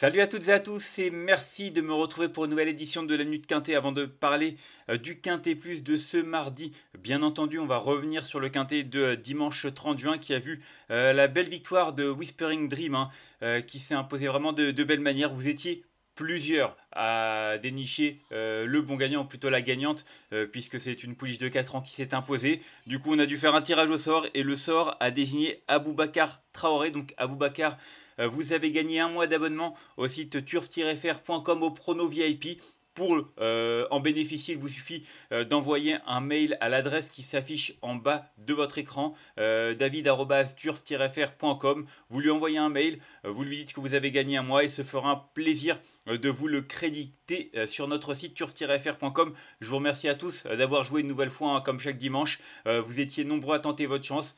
Salut à toutes et à tous et merci de me retrouver pour une nouvelle édition de la Nuit de Quintet. Avant de parler euh, du Quintet Plus de ce mardi, bien entendu, on va revenir sur le Quintet de euh, dimanche 30 juin qui a vu euh, la belle victoire de Whispering Dream hein, qui s'est imposée vraiment de, de belle manière. Vous étiez plusieurs à dénicher euh, le bon gagnant, plutôt la gagnante, euh, puisque c'est une pouliche de 4 ans qui s'est imposée. Du coup, on a dû faire un tirage au sort et le sort a désigné Aboubacar Traoré. Donc Aboubacar, euh, vous avez gagné un mois d'abonnement au site turf-fr.com au prono VIP. Pour euh, en bénéficier, il vous suffit euh, d'envoyer un mail à l'adresse qui s'affiche en bas de votre écran, euh, david frcom Vous lui envoyez un mail, vous lui dites que vous avez gagné un mois, il se fera un plaisir de vous le créditer sur notre site turf-fr.com. Je vous remercie à tous d'avoir joué une nouvelle fois hein, comme chaque dimanche. vous étiez nombreux à tenter votre chance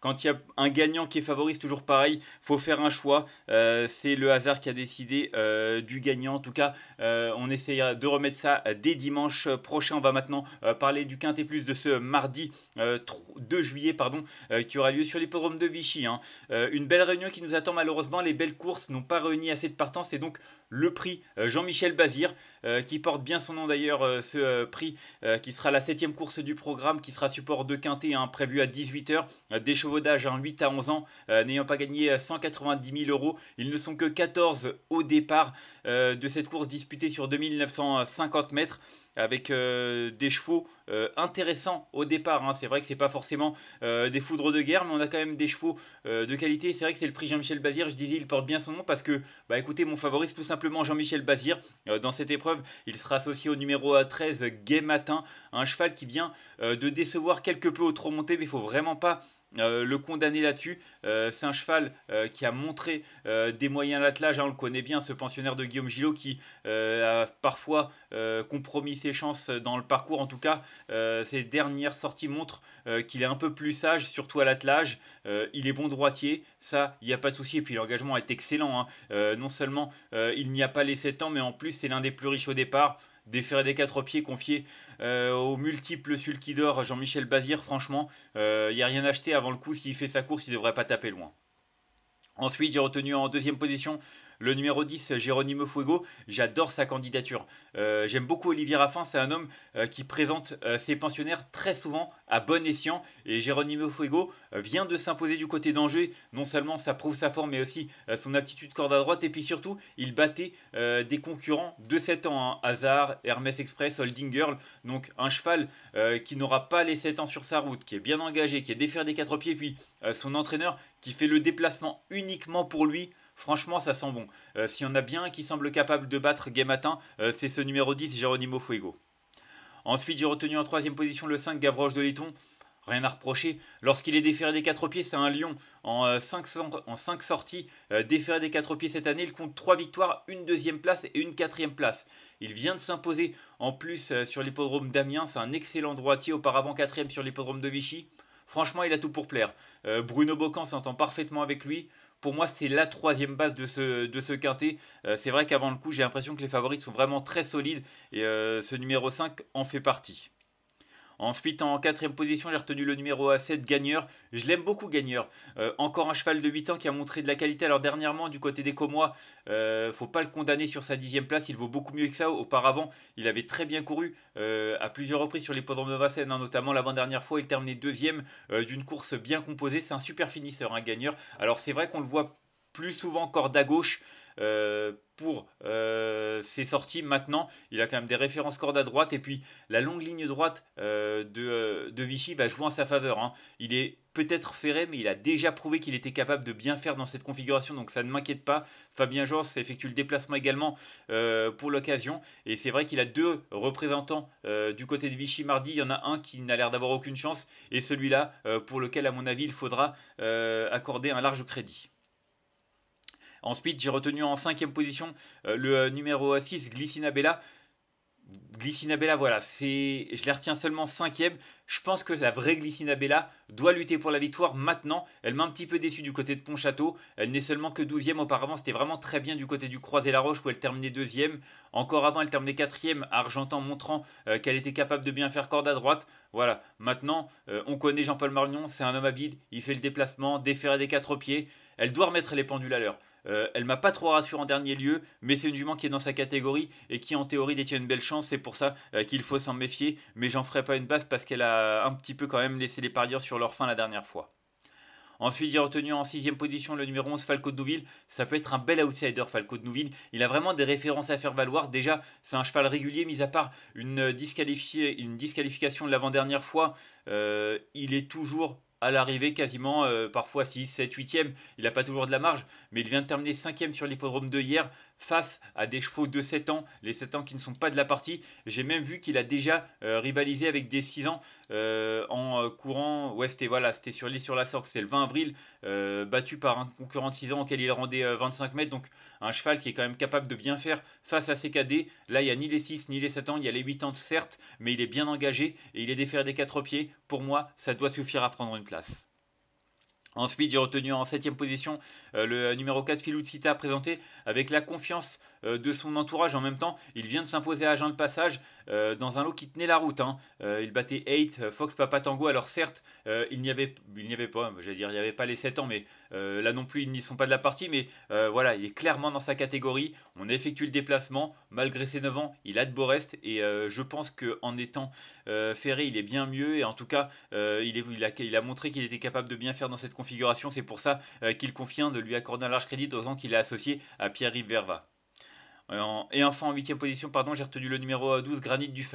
quand il y a un gagnant qui est favori, toujours pareil, faut faire un choix. Euh, c'est le hasard qui a décidé euh, du gagnant. En tout cas, euh, on essayera de remettre ça dès dimanche prochain. On va maintenant parler du Quintet Plus de ce mardi 2 juillet, pardon, qui aura lieu sur l'hippodrome de Vichy. Hein. une belle réunion qui nous attend malheureusement. Les belles courses n'ont pas réuni assez de partants. C'est donc le prix Jean-Michel Bazir, qui porte bien son nom d'ailleurs, ce prix qui sera la septième course du programme, qui sera support de Quintet, hein, prévu à 18h. Des chevaux d'âge, 8 hein, à 11 ans, euh, n'ayant pas gagné 190 euh, 000 euros. Ils ne sont que 14 au départ euh, de cette course disputée sur 2950 mètres avec des chevaux intéressants au départ. Hein. C'est vrai que c'est pas forcément des foudres de guerre, mais on a quand même des chevaux de qualité. C'est vrai que c'est le prix Jean-Michel Bazir. Je disais, il porte bien son nom parce que, bah écoutez, mon favori, c'est tout simplement Jean-Michel Bazir. dans cette épreuve, il sera associé au numéro 13 Gay Matin, un cheval qui vient de décevoir quelque peu au trop monté, mais il faut vraiment pas euh, le condamner là-dessus, euh, c'est un cheval euh, qui a montré des moyens à l'attelage. Hein, on le connaît bien, ce pensionnaire de Guillaume Gillot qui a parfois compromis ses chances dans le parcours. En tout cas, ses dernières sorties montrent qu'il est un peu plus sage, surtout à l'attelage. il est bon droitier, ça, il n'y a pas de souci. Et puis l'engagement est excellent. Hein. non seulement il n'y a pas les 7 ans, mais en plus, c'est l'un des plus riches au départ déféré des quatre pieds, confiés euh, au multiple sulkidor Jean-Michel Bazir, franchement, il euh, n'y a rien acheté avant le coup. S'il fait sa course, il ne devrait pas taper loin. Ensuite, j'ai retenu en deuxième position le numéro 10, Jérôme Fuego, j'adore sa candidature. Euh, j'aime beaucoup Olivier Raffin, c'est un homme euh, qui présente euh, ses pensionnaires très souvent à bon escient. Et Jérôme Fuego vient de s'imposer du côté d'Angers. Non seulement ça prouve sa forme, mais aussi son aptitude corde à droite. Et puis surtout, il battait des concurrents de 7 ans hein. Hazard, Hermès Express, Holding Girl. Donc un cheval qui n'aura pas les 7 ans sur sa route, qui est bien engagé, qui est défaire des quatre pieds. puis son entraîneur qui fait le déplacement uniquement pour lui. Franchement, ça sent bon. Euh, s'il y en a bien un qui semble capable de battre Game euh, c'est ce numéro 10, Geronimo Fuego. Ensuite, j'ai retenu en troisième position le 5, Gavroche de Letton. Rien à reprocher. Lorsqu'il est déféré des 4 pieds, c'est un lion. En 5 euh, sorties, déféré des 4 pieds cette année, il compte 3 victoires, une deuxième place et une quatrième place. Il vient de s'imposer en plus sur l'hippodrome d'Amiens. C'est un excellent droitier, auparavant quatrième sur l'hippodrome de Vichy. Franchement, il a tout pour plaire. Bruno Bocan s'entend parfaitement avec lui. Pour moi, c'est la troisième base de ce, de quintet. Euh, c'est vrai qu'avant le coup, j'ai l'impression que les favoris sont vraiment très solides et euh, ce numéro 5 en fait partie. Ensuite, en quatrième position, j'ai retenu le numéro A7, Gagneur. Je l'aime beaucoup, Gagneur. Euh, encore un cheval de 8 ans qui a montré de la qualité. Alors, dernièrement, du côté des Comois, euh, faut pas le condamner sur sa dixième place. Il vaut beaucoup mieux que ça. Auparavant, il avait très bien couru euh, à plusieurs reprises sur les poudres de Vincennes, hein, notamment l'avant-dernière fois. Il terminait deuxième euh, d'une course bien composée. C'est un super finisseur, un Gagneur. Alors, c'est vrai qu'on le voit plus souvent corde à gauche. Euh, pour euh, ses sorties maintenant. Il a quand même des références cordes à droite et puis la longue ligne droite euh, de, Vichy va bah, jouer en sa faveur. Hein. Il est peut-être ferré mais il a déjà prouvé qu'il était capable de bien faire dans cette configuration donc ça ne m'inquiète pas. Fabien Georges effectue le déplacement également pour l'occasion et c'est vrai qu'il a deux représentants du côté de Vichy mardi. Il y en a un qui n'a l'air d'avoir aucune chance et celui-là pour lequel à mon avis il faudra accorder un large crédit. En speed, j'ai retenu en cinquième position euh, le euh, numéro 6, Glycinabella. Glycinabella, voilà, c'est, je la retiens seulement cinquième. Je pense que la vraie Glycina Bella doit lutter pour la victoire maintenant. Elle m'a un petit peu déçu du côté de Pontchâteau. Elle n'est seulement que 12e auparavant. C'était vraiment très bien du côté du Croisé-la-Roche où elle terminait 2 Encore avant, elle terminait 4e Argentan montrant euh, qu'elle était capable de bien faire corde à droite. Voilà, maintenant, euh, on connaît Jean-Paul Marignon. C'est un homme habile. Il fait le déplacement, déféré des quatre pieds. Elle doit remettre les pendules à l'heure. Euh, elle m'a pas trop rassuré en dernier lieu, mais c'est une jument qui est dans sa catégorie et qui en théorie détient une belle chance. C'est pour ça qu'il faut s'en méfier. Mais j'en ferai pas une base parce qu'elle a euh, un petit peu quand même laisser les parieurs sur leur fin la dernière fois. Ensuite, j'ai retenu en sixième position le numéro 11 Falco de Nouville. Ça peut être un bel outsider Falco de Nouville. Il a vraiment des références à faire valoir. Déjà, c'est un cheval régulier, mis à part une, disqualification de l'avant-dernière fois. Euh, il est toujours à l'arrivée quasiment euh, parfois 6, 7, 8e. Il n'a pas toujours de la marge, mais il vient de terminer 5 ème sur l'hippodrome de hier face à des chevaux de 7 ans, les 7 ans qui ne sont pas de la partie. J'ai même vu qu'il a déjà euh, rivalisé avec des 6 ans euh, en euh, courant. Ouais, c'était voilà, c'était sur l'île sur la sorte, c'était le 20 avril, battu par un concurrent de 6 ans auquel il rendait 25 mètres. Donc un cheval qui est quand même capable de bien faire face à ses cadets. Là, il n'y a ni les 6 ni les 7 ans, il y a les 8 ans certes, mais il est bien engagé et il est défaire des 4 pieds. Pour moi, ça doit suffire à prendre une place. Ensuite, j'ai retenu en 7 position euh, le numéro 4 à présenté avec la confiance euh, de son entourage. En même temps, il vient de s'imposer à Jean de passage euh, dans un lot qui tenait la route. Hein. il battait 8, Fox Papa Tango. Alors certes, il n'y avait, pas, j'allais dire, il n'y avait pas les 7 ans, mais là non plus, ils n'y sont pas de la partie. Mais voilà, il est clairement dans sa catégorie. On effectue le déplacement. Malgré ses 9 ans, il a de beaux restes. Et je pense qu'en étant ferré, il est bien mieux. Et en tout cas, il, a, il a montré qu'il était capable de bien faire dans cette conférence c'est pour ça euh, qu'il convient de lui accorder un large crédit, autant qu'il est associé à Pierre-Yves Verva. Euh, et enfin en huitième position, pardon, j'ai retenu le numéro 12, euh, Granit du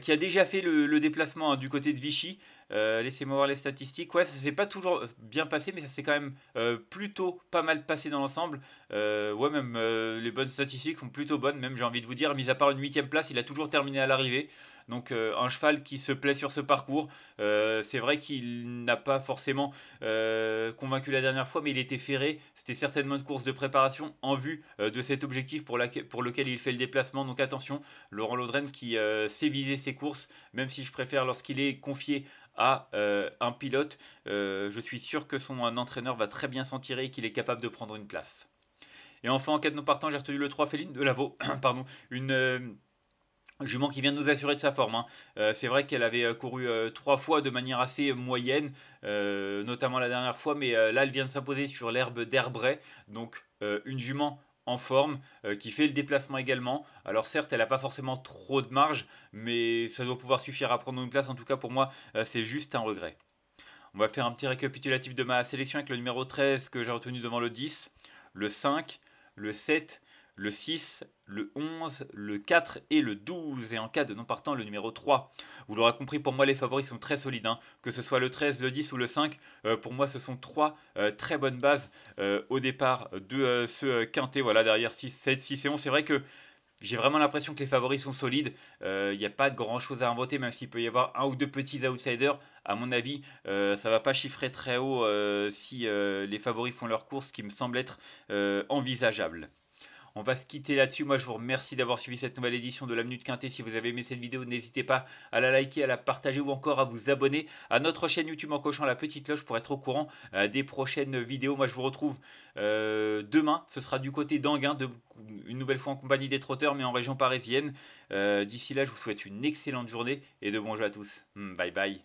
qui a déjà fait le, déplacement hein, du côté de Vichy, euh, laissez-moi voir les statistiques. Ouais, ça s'est pas toujours bien passé, mais ça s'est quand même euh, plutôt pas mal passé dans l'ensemble. Euh, ouais, même les bonnes statistiques sont plutôt bonnes. Même, j'ai envie de vous dire, mis à part une huitième place, il a toujours terminé à l'arrivée. Donc, un cheval qui se plaît sur ce parcours. C'est vrai qu'il n'a pas forcément convaincu la dernière fois, mais il était ferré. C'était certainement une course de préparation en vue de cet objectif pour, laquelle, pour, lequel il fait le déplacement. Donc, attention, Laurent Laudren qui sait viser ses courses, même si je préfère lorsqu'il est confié à euh, un pilote, euh, je suis sûr que son entraîneur va très bien s'en tirer et qu'il est capable de prendre une place. Et enfin, en cas de non partant, j'ai retenu le 3 Féline de Lavaux, pardon, une euh, jument qui vient de nous assurer de sa forme. Hein. c'est vrai qu'elle avait couru trois fois de manière assez moyenne, notamment la dernière fois, mais là elle vient de s'imposer sur l'herbe d'Herbray, donc une jument en forme, euh, qui fait le déplacement également. Alors certes, elle n'a pas forcément trop de marge, mais ça doit pouvoir suffire à prendre une place. En tout cas, pour moi, euh, c'est juste un regret. On va faire un petit récapitulatif de ma sélection avec le numéro 13 que j'ai retenu devant le 10, le 5, le 7, le 6, le 11, le 4 et le 12. Et en cas de non partant, le numéro 3. Vous l'aurez compris, pour moi, les favoris sont très solides. Hein. Que ce soit le 13, le 10 ou le 5, euh, pour moi, ce sont trois euh, très bonnes bases euh, au départ de ce quintet. Voilà, derrière 6, 7, 6 et 11. C'est vrai que j'ai vraiment l'impression que les favoris sont solides. Il n'y a pas grand chose à inventer, même s'il peut y avoir un ou deux petits outsiders. À mon avis, ça ne va pas chiffrer très haut si les favoris font leur course, ce qui me semble être envisageable. On va se quitter là-dessus. Moi, je vous remercie d'avoir suivi cette nouvelle édition de la Minute Quintée. Si vous avez aimé cette vidéo, n'hésitez pas à la liker, à la partager ou encore à vous abonner à notre chaîne YouTube en cochant la petite cloche pour être au courant euh, des prochaines vidéos. Moi, je vous retrouve euh, demain. Ce sera du côté d'Anguin, une nouvelle fois en compagnie des trotteurs, mais en région parisienne. Euh, d'ici là, je vous souhaite une excellente journée et de bons jeux à tous. Hmm, bye bye.